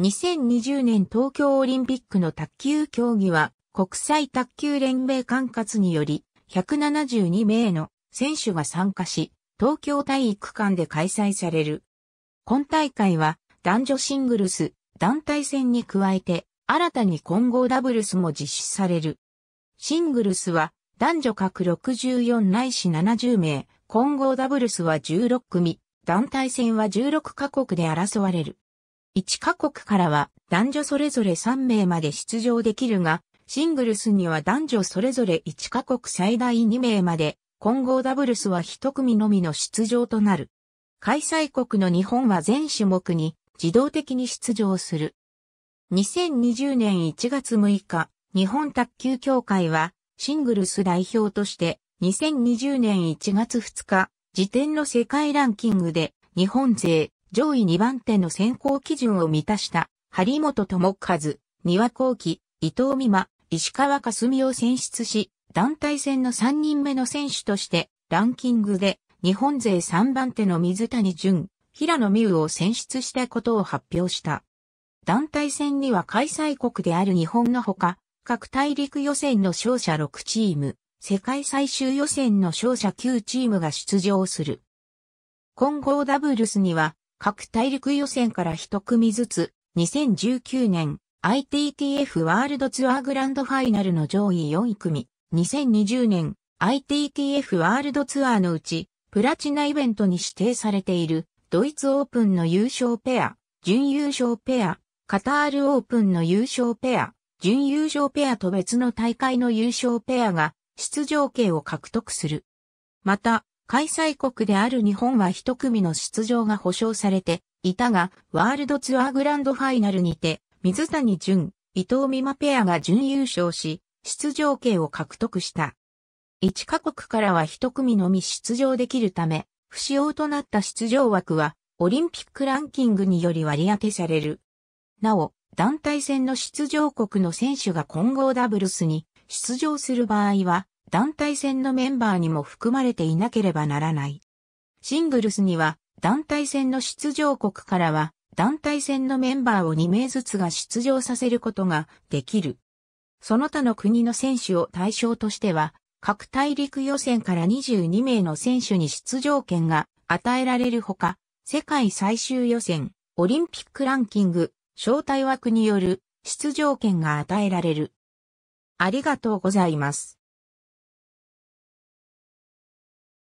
2020年東京オリンピックの卓球競技は国際卓球連盟管轄により172名の選手が参加し東京体育館で開催される。今大会は男女シングルス団体戦に加えて新たに混合ダブルスも実施される。シングルスは男女各64ないし70名、混合ダブルスは16組、団体戦は16カ国で争われる。1カ国からは男女それぞれ3名まで出場できるが、シングルスには男女それぞれ1カ国最大2名まで、混合ダブルスは1組のみの出場となる。開催国の日本は全種目に自動的に出場する。2020年1月6日、日本卓球協会はシングルス代表として2020年1月2日、時点の世界ランキングで日本勢上位2番手の選考基準を満たした、張本智和、丹羽孝希、伊藤美誠、石川佳純を選出し、団体戦の3人目の選手として、ランキングで日本勢3番手の水谷隼、平野美宇を選出したことを発表した。団体戦には開催国である日本のほか、各大陸予選の勝者6チーム、世界最終予選の勝者9チームが出場する。混合ダブルスには各大陸予選から一組ずつ、2019年 ITTF ワールドツアーグランドファイナルの上位4組、2020年 ITTF ワールドツアーのうち、プラチナイベントに指定されている、ドイツオープンの優勝ペア、準優勝ペア、カタールオープンの優勝ペア、準優勝ペアと別の大会の優勝ペアが出場権を獲得する。また、開催国である日本は一組の出場が保証されていたが、ワールドツアーグランドファイナルにて、水谷隼、伊藤美誠ペアが準優勝し、出場権を獲得した。1カ国からは1組のみ出場できるため、不使用となった出場枠は、オリンピックランキングにより割り当てされる。なお、団体戦の出場国の選手が混合ダブルスに出場する場合は、団体戦のメンバーにも含まれていなければならない。シングルスには団体戦の出場国からは団体戦のメンバーを2名ずつが出場させることができる。その他の国の選手を対象としては各大陸予選から22名の選手に出場権が与えられるほか、世界最終予選、オリンピックランキング、招待枠による出場権が与えられる。ありがとうございます。